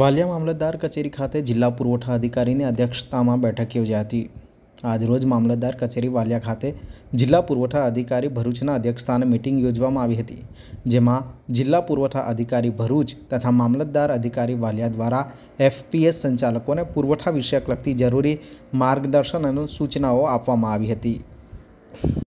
વાલિયા મામલતદાર કચેરી ખાતે જિલ્લા પુરવઠા અધિકારીની અધ્યક્ષતામાં બેઠક યોજાઈ હતી આજરોજ મામલતદાર કચેરી વાલિયા ખાતે જિલ્લા પુરવઠા અધિકારી ભરૂચના અધ્યક્ષસ્થાને મિટિંગ યોજવામાં આવી હતી જેમાં જિલ્લા પુરવઠા અધિકારી ભરૂચ તથા મામલતદાર અધિકારી વાલિયા દ્વારા એફપીએસ સંચાલકોને પુરવઠા વિષયક લગતી જરૂરી માર્ગદર્શન અને સૂચનાઓ આપવામાં આવી હતી